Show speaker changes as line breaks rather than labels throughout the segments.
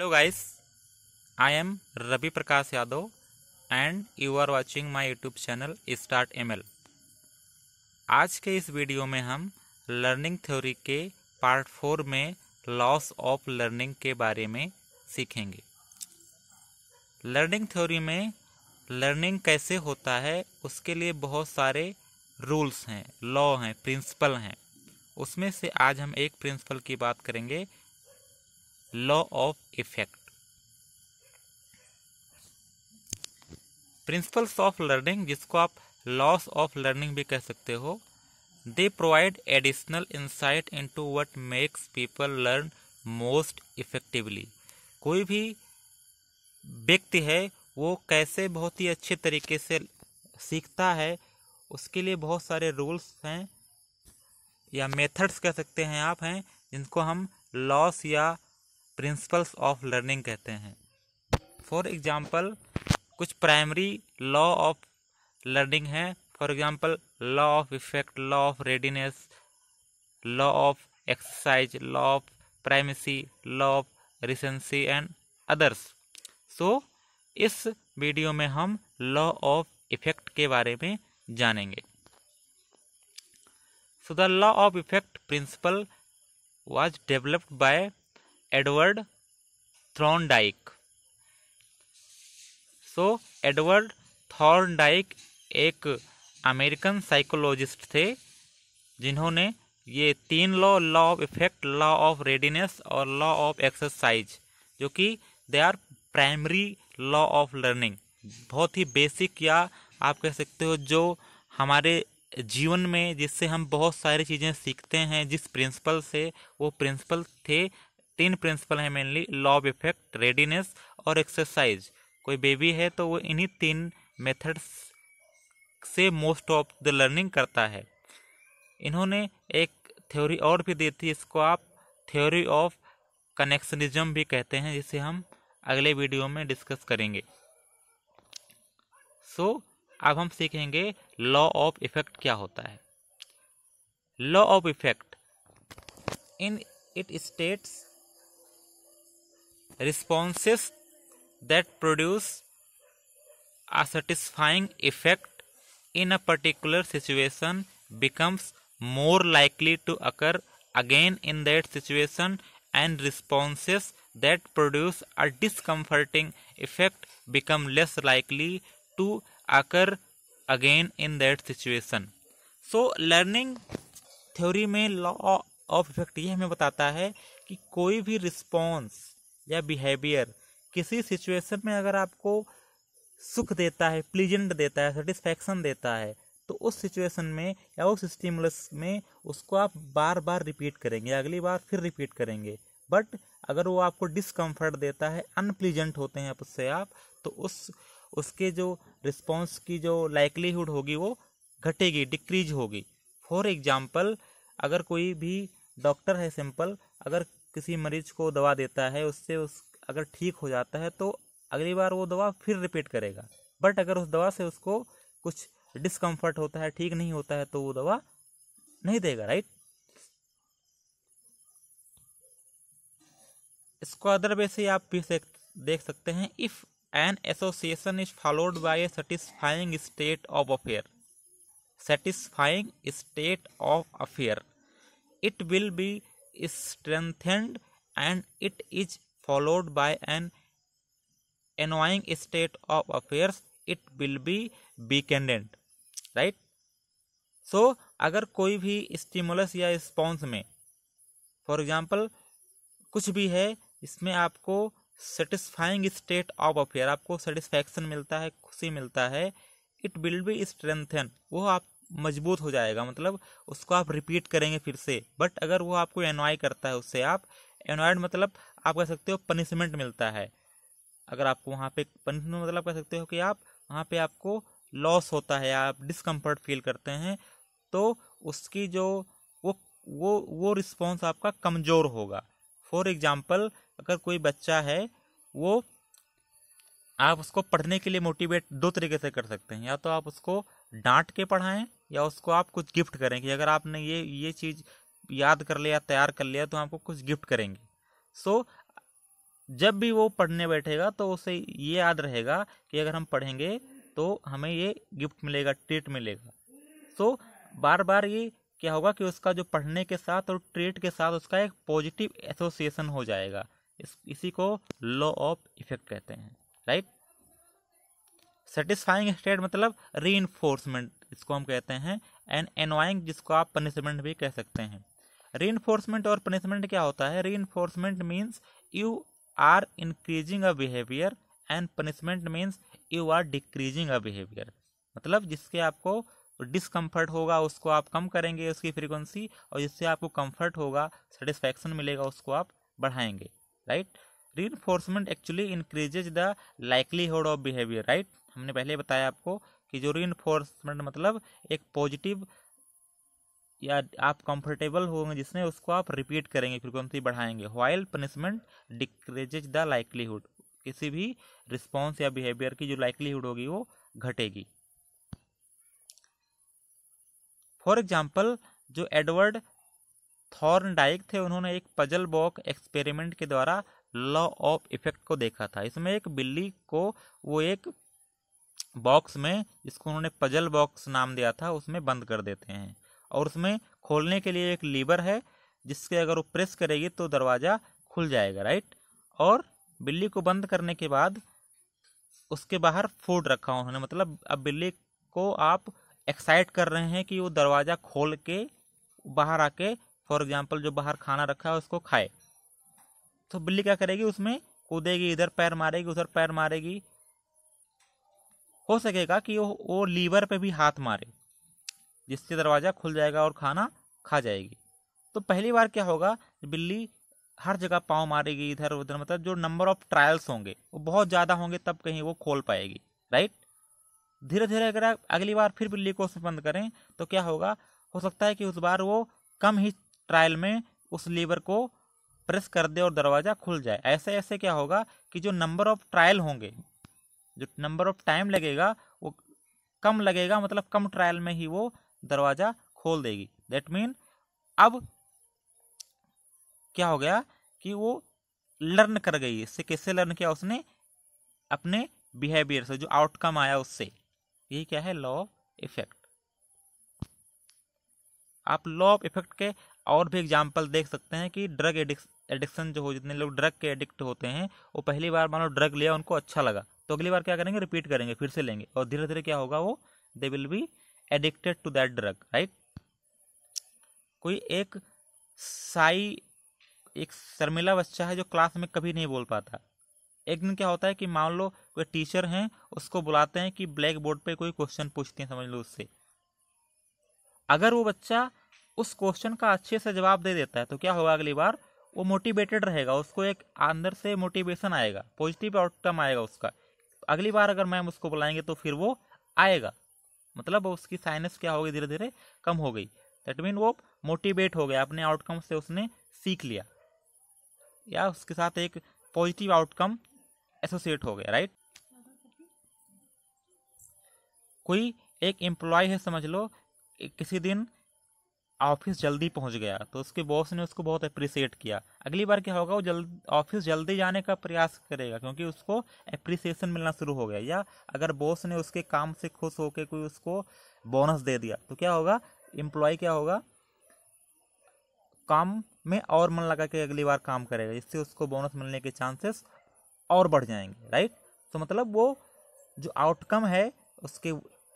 hello guys I am Ravi Prakash Yadav and you are watching my YouTube channel start ML आज के इस video में हम लर्निंग थ्योरी के पार्ट फोर में लॉस ऑफ लर्निंग के बारे में सीखेंगे लर्निंग थ्योरी में लर्निंग कैसे होता है उसके लिए बहुत सारे रूल्स हैं लॉ हैं प्रिंसिपल हैं उसमें से आज हम एक प्रिंसिपल की बात करेंगे law of effect principles of learning जिसको आप लॉस ऑफ लर्निंग भी कह सकते हो they provide additional insight into what makes people learn most effectively कोई भी व्यक्ति है वो कैसे बहुत ही अच्छे तरीके से सीखता है उसके लिए बहुत सारे रूल्स हैं या मेथड्स कह सकते हैं आप हैं जिनको हम लॉस या प्रिंसिपल्स ऑफ लर्निंग कहते हैं फॉर एग्जाम्पल कुछ प्राइमरी लॉ ऑफ लर्निंग है for example law of effect law of readiness law of exercise law of primacy law of recency and others so इस वीडियो में हम law of effect के बारे में जानेंगे so the law of effect principle was developed by Edward Thorndike so Edward Thorndike एक American psychologist थे जिन्होंने ये तीन law law of effect law of readiness और लॉ ऑफ एक्सरसाइज जो कि they are primary law of learning बहुत ही बेसिक या आप कह सकते हो जो हमारे जीवन में जिससे हम बहुत सारी चीज़ें सीखते हैं जिस प्रिंसिपल से वो प्रिंसिपल थे तीन प्रिंसिपल हैं mainly law of effect readiness और एक्सरसाइज कोई बेबी है तो वो इन्हीं तीन मेथड्स से मोस्ट ऑफ द लर्निंग करता है इन्होंने एक थ्योरी और भी दी थी इसको आप थ्योरी ऑफ कनेक्शनिज्म भी कहते हैं जिसे हम अगले वीडियो में डिस्कस करेंगे सो so, अब हम सीखेंगे लॉ ऑफ इफेक्ट क्या होता है law of effect in it states responses that produce a satisfying effect in a particular situation becomes more likely to occur again in that situation and responses that produce a discomforting effect become less likely to occur again in that situation so learning theory mein law of effect ye hame batata hai ki koi bhi response या behaviour किसी situation में अगर आपको सुख देता है pleasant देता है सेटिस्फैक्शन देता है तो उस सिचुएशन में या उस स्टिमुलस में उसको आप बार बार रिपीट करेंगे अगली बार फिर रिपीट करेंगे बट अगर वो आपको डिसकम्फर्ट देता है अनप्लीजेंट होते हैं आप उससे आप तो उस उसके जो रिस्पॉन्स की जो लाइकलीहुड होगी वो घटेगी डिक्रीज होगी फॉर एग्जाम्पल अगर कोई भी डॉक्टर है सिंपल अगर किसी मरीज को दवा देता है उससे उस अगर ठीक हो जाता है तो अगली बार वो दवा फिर रिपीट करेगा बट अगर उस दवा से उसको कुछ डिस्कम्फर्ट होता है ठीक नहीं होता है तो वो दवा नहीं देगा राइट इसको अदर वे से आप भी देख सकते हैं if an association is followed by a satisfying state of affair satisfying state of affair it will be is strengthened and it is followed by an annoying state of affairs it will be weakened right so so, अगर कोई भी stimulus या response में for example कुछ भी है इसमें आपको सेटिस्फाइंग स्टेट ऑफ अफेयर आपको सेटिस्फैक्शन मिलता है खुशी मिलता है इट विल बी स्ट्रेंथन वो आप मजबूत हो जाएगा मतलब उसको आप रिपीट करेंगे फिर से बट अगर वो आपको एनॉय करता है उससे आप एनॉयड मतलब आप कह सकते हो पनिशमेंट मिलता है अगर आपको वहाँ पे पनिशमेंट मतलब कह सकते हो कि आप वहाँ पे आपको लॉस होता है आप डिसकम्फर्ट फील करते हैं तो उसकी जो वो वो वो रिस्पॉन्स आपका कमज़ोर होगा फॉर एग्ज़ाम्पल अगर कोई बच्चा है वो आप उसको पढ़ने के लिए मोटिवेट दो तरीके से कर सकते हैं या तो आप उसको डांट के पढ़ाएं या उसको आप कुछ गिफ्ट करें कि अगर आपने ये ये चीज़ याद कर लिया तैयार कर लिया तो आपको कुछ गिफ्ट करेंगे सो so, जब भी वो पढ़ने बैठेगा तो उसे ये याद रहेगा कि अगर हम पढ़ेंगे तो हमें ये गिफ्ट मिलेगा ट्रीट मिलेगा सो so, बार बार ये क्या होगा कि उसका जो पढ़ने के साथ और ट्रीट के साथ उसका एक पॉजिटिव एसोसिएशन हो जाएगा इस इसी को लॉ ऑफ इफेक्ट कहते हैं राइट सेटिस्फाइंग स्टेट मतलब री इन्फोर्समेंट इसको हम कहते हैं एंड एनवाइंग जिसको आप पनिशमेंट भी कह सकते हैं री और पनिशमेंट क्या होता है reinforcement means you are increasing a behaviour and punishment means you are decreasing a behaviour मतलब जिसके आपको डिसकम्फर्ट होगा उसको आप कम करेंगे उसकी फ्रीक्वेंसी और जिससे आपको कंफर्ट होगा सेटिस्फैक्शन मिलेगा उसको आप बढ़ाएंगे right reinforcement actually increases the likelihood of behaviour right हमने पहले बताया आपको कि जो री मतलब एक पॉजिटिव या आप कंफर्टेबल होंगे जिसने उसको आप रिपीट करेंगे फ्रिक्वेंसी बढ़ाएंगे while punishment decreases the likelihood किसी भी रिस्पॉन्स या बिहेवियर की जो लाइकलीहुड होगी वो घटेगी फॉर एग्जाम्पल जो एडवर्ड थॉर्न डाइक थे उन्होंने एक पजल बॉक एक्सपेरिमेंट के द्वारा लॉ ऑफ इफेक्ट को देखा था इसमें एक बिल्ली को वो एक बॉक्स में इसको उन्होंने पजल बॉक्स नाम दिया था उसमें बंद कर देते हैं और उसमें खोलने के लिए एक लीवर है जिसके अगर वो प्रेस करेगी तो दरवाज़ा खुल जाएगा राइट और बिल्ली को बंद करने के बाद उसके बाहर फूड रखा उन्होंने मतलब अब बिल्ली को आप एक्साइट कर रहे हैं कि वो दरवाज़ा खोल के बाहर आके फॉर एग्जाम्पल जो बाहर खाना रखा है उसको खाए तो बिल्ली क्या करेगी उसमें कूदेगी इधर पैर मारेगी उधर पैर मारेगी हो सकेगा कि वो वो लीवर पे भी हाथ मारे जिससे दरवाज़ा खुल जाएगा और खाना खा जाएगी तो पहली बार क्या होगा बिल्ली हर जगह पाँव मारेगी इधर उधर मतलब जो नंबर ऑफ ट्रायल्स होंगे वो बहुत ज़्यादा होंगे तब कहीं वो खोल पाएगी राइट धीरे धीरे अगर अगली बार फिर बिल्ली को उसमें बंद करें तो क्या होगा हो सकता है कि उस बार वो कम ही ट्रायल में उस लीवर को प्रेस कर दे और दरवाज़ा खुल जाए ऐसे ऐसे क्या होगा कि जो नंबर ऑफ ट्रायल होंगे जो नंबर ऑफ टाइम लगेगा वो कम लगेगा मतलब कम ट्रायल में ही वो दरवाज़ा खोल देगी दैट मीन अब क्या हो गया कि वो लर्न कर गई इससे कैसे लर्न किया उसने अपने बिहेवियर से जो आउटकम आया उससे यही क्या है लॉ ऑफ इफेक्ट आप लॉ ऑफ इफेक्ट के और भी एग्जाम्पल देख सकते हैं कि ड्रग एडिक्शन जो हो जितने लोग ड्रग के एडिक्ट होते हैं वो पहली बार मानो ड्रग लिया उनको अच्छा लगा तो अगली बार क्या करेंगे रिपीट करेंगे फिर से लेंगे और धीरे धीरे क्या होगा वो they will be addicted to that drug right कोई एक साई एक शर्मिला बच्चा है जो क्लास में कभी नहीं बोल पाता एक दिन क्या होता है कि मान लो कोई टीचर हैं उसको बुलाते हैं कि ब्लैक बोर्ड पे कोई क्वेश्चन पूछते हैं समझ लो उससे अगर वो बच्चा उस क्वेश्चन का अच्छे से जवाब दे देता है तो क्या होगा अगली बार वो मोटिवेटेड रहेगा उसको एक अंदर से मोटिवेशन आएगा पॉजिटिव आउटकम आएगा उसका अगली बार अगर मैम उसको बुलाएंगे तो फिर वो आएगा मतलब उसकी साइनस क्या हो गई धीरे धीरे कम हो गई दैट मीन वो मोटिवेट हो गया अपने आउटकम से उसने सीख लिया या उसके साथ एक पॉजिटिव आउटकम एसोसिएट हो गया राइट कोई एक एम्प्लॉय है समझ लो किसी दिन ऑफिस जल्दी पहुंच गया तो उसके बॉस ने उसको बहुत अप्रिसिएट किया अगली बार क्या होगा वो जल्द ऑफिस जल्दी जाने का प्रयास करेगा क्योंकि उसको अप्रिसिएशन मिलना शुरू हो गया या अगर बॉस ने उसके काम से खुश होकर कोई उसको बोनस दे दिया तो क्या होगा एम्प्लॉय क्या होगा काम में और मन लगा के अगली बार काम करेगा इससे उसको बोनस मिलने के चांसेस और बढ़ जाएंगे राइट तो मतलब वो जो आउटकम है उसके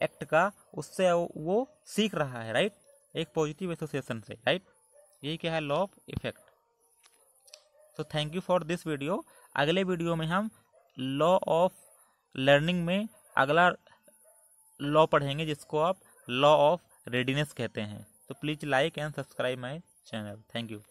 एक्ट का उससे वो सीख रहा है राइट एक पॉजिटिव एसोसिएशन से राइट यही क्या है law of effect so thank you for this video अगले वीडियो में हम लॉ ऑफ लर्निंग में अगला लॉ पढ़ेंगे जिसको आप लॉ ऑफ रेडीनेस कहते हैं तो please like and subscribe my channel thank you